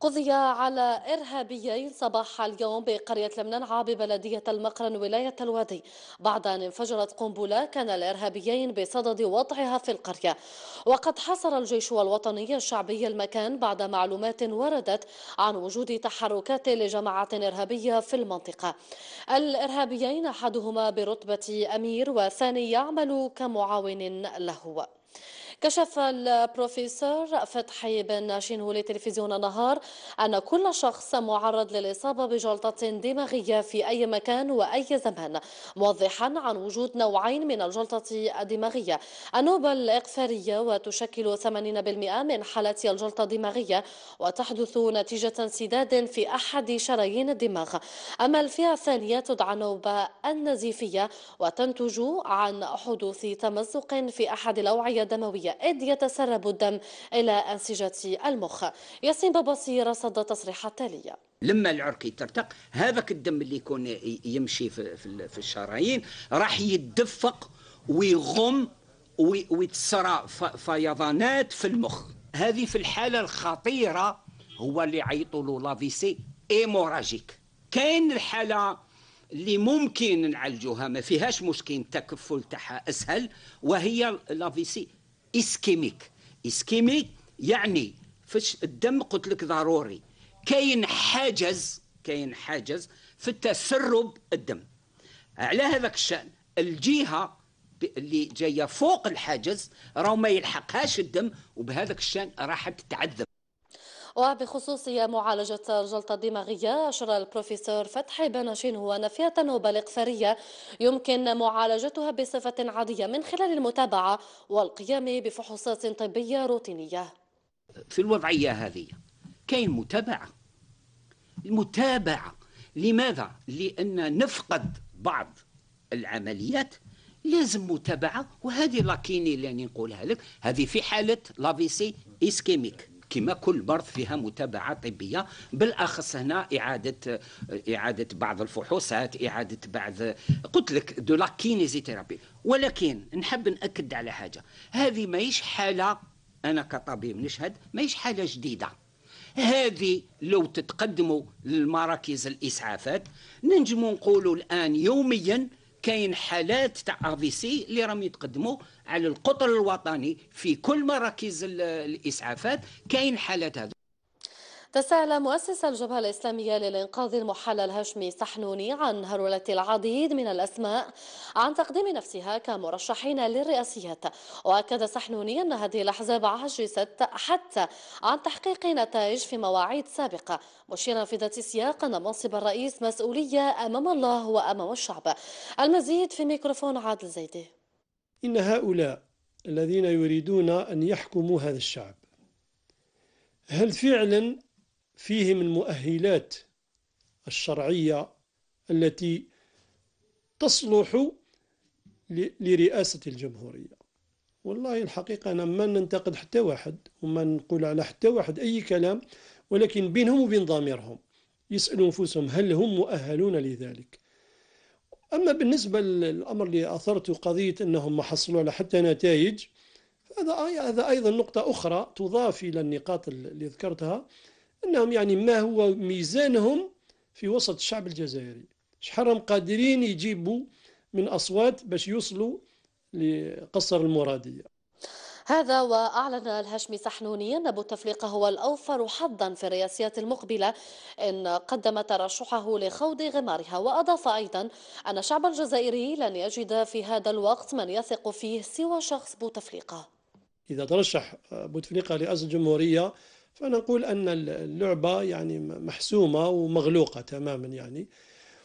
قضي على إرهابيين صباح اليوم بقرية لمنعة ببلدية المقرن ولاية الوادي بعد أن انفجرت قنبلة كان الإرهابيين بصدد وضعها في القرية وقد حاصر الجيش الوطني الشعبي المكان بعد معلومات وردت عن وجود تحركات لجماعة إرهابية في المنطقة الإرهابيين أحدهما برتبة أمير والثاني يعمل كمعاون له كشف البروفيسور فتحي بن شينهو لتلفزيون النهار أن كل شخص معرض للإصابة بجلطة دماغية في أي مكان وأي زمان موضحا عن وجود نوعين من الجلطة الدماغية النوبة الإقفارية وتشكل 80% من حالات الجلطة الدماغية وتحدث نتيجة انسداد في أحد شرايين الدماغ أما الفئة الثانية تدعى نوبة النزيفية وتنتج عن حدوث تمزق في أحد الأوعية الدموية إذ يتسرب الدم إلى أنسجة المخ ياسين باباسي رصد تصريحات تالية لما العرق يترتق هذاك الدم اللي يكون يمشي في, الشرايين راح يتدفق ويغم ويتسرى فيضانات في المخ هذه في الحاله الخطيره هو اللي يعيطوا له لافيسي ايموراجيك كاين الحاله اللي ممكن نعالجوها ما فيهاش مشكل التكفل تاعها اسهل وهي لافيسي اسكيميك اسكيميك يعني فاش الدم قلت لك ضروري كاين حاجز كاين حاجز في تسرب الدم على هذاك الشان الجهه اللي جايه فوق الحاجز راه ما يلحقهاش الدم وبهذاك الشان راح تتعذب وبخصوص معالجة الجلطة الدماغية أشار البروفيسور فتحي بناشين هو أن فئة الإقفارية يمكن معالجتها بصفة عادية من خلال المتابعة والقيام بفحوصات طبية روتينية في الوضعية هذه كاين متابعة المتابعة لماذا؟ لأن نفقد بعض العمليات لازم متابعه وهذه لاكيني اللي نقولها لك هذه في حاله لافيسي اسكيميك كما كل مرض فيها متابعه طبيه بالاخص هنا اعاده اعاده بعض الفحوصات اعاده بعض قلت لك دو لا كينيزيثيرابي ولكن نحب ناكد على حاجه هذه ماهيش حاله انا كطبيب نشهد ماهيش حاله جديده هذه لو تتقدموا للمراكز الاسعافات ننجموا نقولوا الان يوميا كاين حالات تاع ار في سي اللي راهم يتقدموا على القطر الوطني في كل مراكز الاسعافات كاين حالات هذو تساءل مؤسس الجبهة الإسلامية للإنقاذ المحلل الهاشمي صحنوني عن هرولة العديد من الأسماء عن تقديم نفسها كمرشحين للرئاسيات وأكد صحنوني أن هذه الأحزاب عجزت حتى عن تحقيق نتائج في مواعيد سابقة مشيرا في ذات السياق أن منصب الرئيس مسؤولية أمام الله وأمام الشعب المزيد في ميكروفون عادل زيدي إن هؤلاء الذين يريدون أن يحكموا هذا الشعب هل فعلا فيهم المؤهلات الشرعية التي تصلح لرئاسة الجمهورية والله الحقيقة أنا ما ننتقد حتى واحد وما نقول على حتى واحد أي كلام ولكن بينهم وبين ضميرهم يسألوا أنفسهم هل هم مؤهلون لذلك أما بالنسبة للأمر اللي أثرته قضية أنهم ما حصلوا على حتى نتائج هذا هذا أيضا نقطة أخرى تضاف إلى النقاط اللي ذكرتها أنهم يعني ما هو ميزانهم في وسط الشعب الجزائري شحرم قادرين يجيبوا من أصوات باش يوصلوا لقصر المرادية هذا وأعلن الهاشمي سحنوني أن بوتفليقة هو الأوفر حظا في الرئاسيات المقبلة إن قدم ترشحه لخوض غمارها وأضاف أيضا أن الشعب الجزائري لن يجد في هذا الوقت من يثق فيه سوى شخص بوتفليقة إذا ترشح بوتفليقة لرئاسة الجمهورية فنقول أن اللعبة يعني محسومة ومغلوقة تماما يعني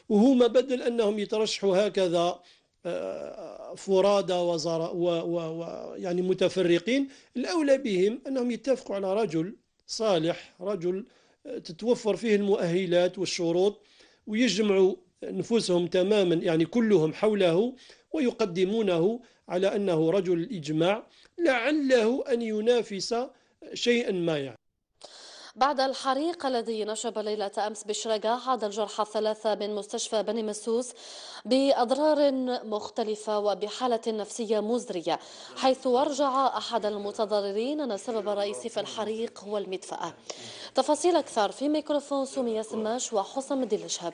وهما بدل أنهم يترشحوا هكذا آه، فرادى وزراء و, و, و يعني متفرقين الأولى بهم أنهم يتفقوا على رجل صالح رجل آه، تتوفر فيه المؤهلات والشروط ويجمعوا نفوسهم تماما يعني كلهم حوله ويقدمونه على أنه رجل الإجماع لعله أن ينافس شيئا ما يعني بعد الحريق الذي نشب ليلة أمس بشرقة عاد الجرحى الثلاثة من مستشفى بني مسوس بأضرار مختلفة وبحالة نفسية مزرية حيث أرجع أحد المتضررين أن السبب الرئيسي في الحريق هو المدفأة تفاصيل أكثر في ميكروفون سومي سماش وحسام الدين الشهاب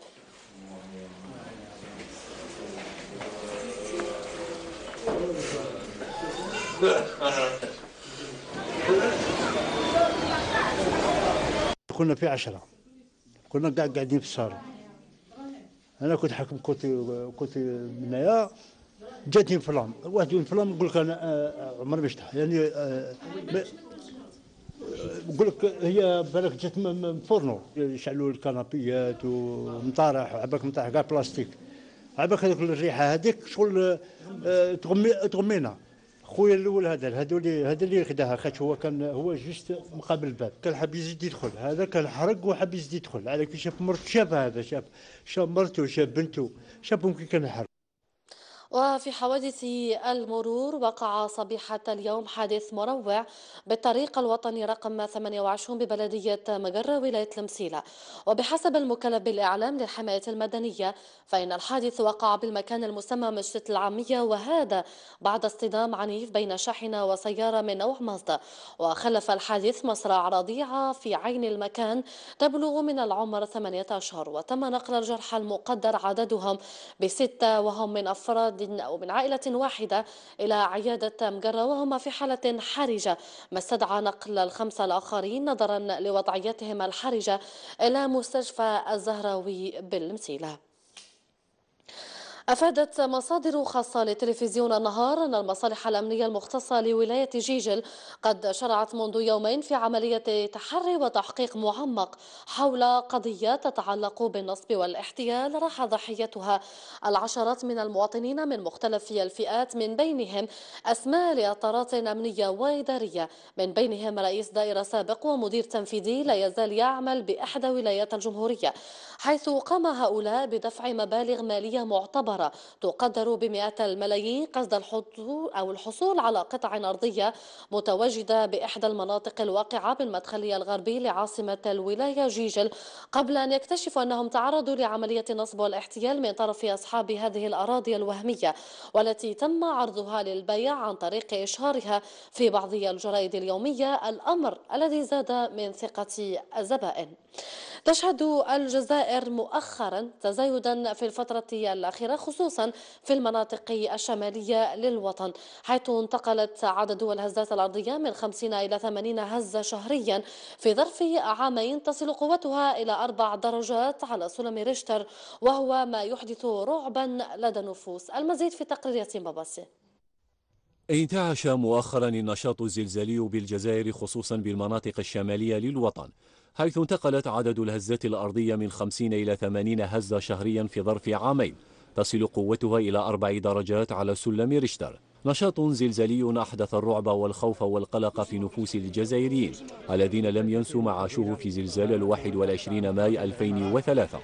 ha. كنا في عشرة كنا قاعد قاعدين في الصالون انا كنت حاكم كوتي كوتي منايا هنايا جاتني انفلام واحد انفلام نقول لك انا آه، عمري ما شفتها يعني نقول آه، لك هي بالك جات من فورنو شعلوا الكنابيات ومطارح بالك مطارح كاع بلاستيك عباك هذيك الريحه هذيك شغل آه، تغمي تغمينا خويا الاول هذا اللي هذا اللي خداها خاطر هو كان هو جست مقابل الباب كان حاب يزيد يدخل هذا كان حرق وحاب يزيد يدخل على كي شاف مرته شاف هذا شاف شاف مرته شاف بنته شافهم كي كان حرق وفي حوادث المرور وقع صبيحة اليوم حادث مروع بالطريق الوطني رقم 28 ببلدية مجرة ولاية المسيلة وبحسب المكلف بالإعلام للحماية المدنية فإن الحادث وقع بالمكان المسمى مشتة العامية وهذا بعد اصطدام عنيف بين شاحنة وسيارة من نوع مازدا وخلف الحادث مصرع رضيعة في عين المكان تبلغ من العمر 18 أشهر وتم نقل الجرحى المقدر عددهم بستة وهم من أفراد أو من عائلة واحدة إلى عيادة مجرة وهما في حالة حرجة ما استدعى نقل الخمسة الآخرين نظرا لوضعيتهم الحرجة إلى مستشفى الزهراوي بالمسيلة أفادت مصادر خاصة لتلفزيون النهار أن المصالح الأمنية المختصة لولاية جيجل قد شرعت منذ يومين في عملية تحري وتحقيق معمق حول قضية تتعلق بالنصب والاحتيال راح ضحيتها العشرات من المواطنين من مختلف الفئات من بينهم أسماء لإطارات أمنية وإدارية من بينهم رئيس دائرة سابق ومدير تنفيذي لا يزال يعمل بإحدى ولايات الجمهورية حيث قام هؤلاء بدفع مبالغ مالية معتبرة السفارة تقدر بمئات الملايين قصد الحضور أو الحصول على قطع أرضية متواجدة بإحدى المناطق الواقعة بالمدخلية الغربي لعاصمة الولاية جيجل قبل أن يكتشفوا أنهم تعرضوا لعملية نصب والاحتيال من طرف أصحاب هذه الأراضي الوهمية والتي تم عرضها للبيع عن طريق إشهارها في بعض الجرائد اليومية الأمر الذي زاد من ثقة الزبائن تشهد الجزائر مؤخرا تزايدا في الفترة الأخيرة خصوصا في المناطق الشمالية للوطن حيث انتقلت عدد الهزات الأرضية من 50 إلى 80 هزة شهريا في ظرف عامين تصل قوتها إلى أربع درجات على سلم ريشتر وهو ما يحدث رعبا لدى النفوس المزيد في تقرير ياسين باباسي انتعش مؤخرا النشاط الزلزالي بالجزائر خصوصا بالمناطق الشمالية للوطن حيث انتقلت عدد الهزات الأرضية من 50 إلى 80 هزة شهريا في ظرف عامين تصل قوتها إلى أربع درجات على سلم ريشتر نشاط زلزالي أحدث الرعب والخوف والقلق في نفوس الجزائريين الذين لم ينسوا ما عاشوه في زلزال الواحد والعشرين ماي 2003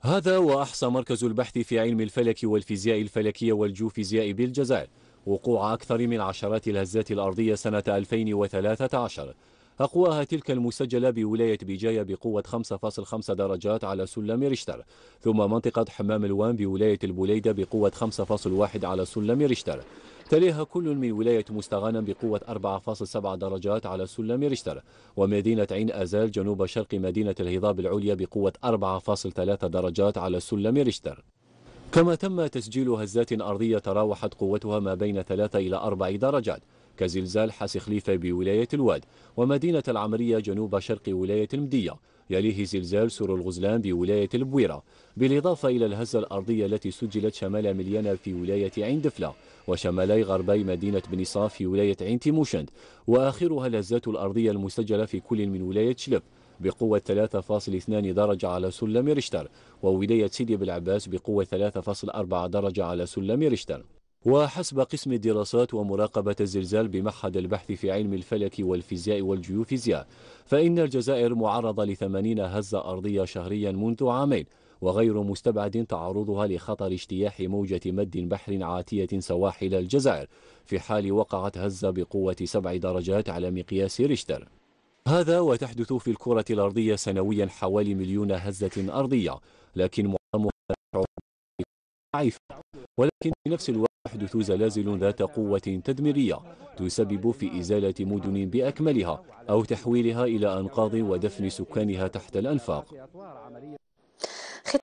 هذا وأحصى مركز البحث في علم الفلك والفيزياء الفلكية والجوفيزياء بالجزائر وقوع أكثر من عشرات الهزات الأرضية سنة 2013 أقواها تلك المسجلة بولاية بجاية بقوة 5.5 درجات على سلم ريشتر ثم منطقة حمام الوان بولاية البليدة بقوة 5.1 على سلم ريشتر تليها كل من ولاية مستغانم بقوة 4.7 درجات على سلم ريشتر ومدينة عين أزال جنوب شرق مدينة الهضاب العليا بقوة 4.3 درجات على سلم ريشتر كما تم تسجيل هزات أرضية تراوحت قوتها ما بين 3 إلى 4 درجات كزلزال حس خليفة بولاية الواد ومدينة العمرية جنوب شرق ولاية المدية يليه زلزال سور الغزلان بولاية البويرة بالإضافة إلى الهزة الأرضية التي سجلت شمال مليانة في ولاية عين دفلة وشمالي غربي مدينة بنصاف في ولاية عين تيموشند وآخرها الهزات الأرضية المسجلة في كل من ولاية شلب بقوة 3.2 درجة على سلم ريشتر وولاية سيدي بلعباس بقوة 3.4 درجة على سلم ريشتر وحسب قسم الدراسات ومراقبة الزلزال بمعهد البحث في علم الفلك والفيزياء والجيوفيزياء فإن الجزائر معرضة لثمانين هزة أرضية شهريا منذ عامين وغير مستبعد تعرضها لخطر اجتياح موجة مد بحر عاتية سواحل الجزائر في حال وقعت هزة بقوة سبع درجات على مقياس ريشتر هذا وتحدث في الكرة الأرضية سنويا حوالي مليون هزة أرضية لكن معظمها ضعيفة ولكن في نفس الوقت تحدث زلازل ذات قوة تدميرية تسبب في إزالة مدن بأكملها أو تحويلها إلى أنقاض ودفن سكانها تحت الأنفاق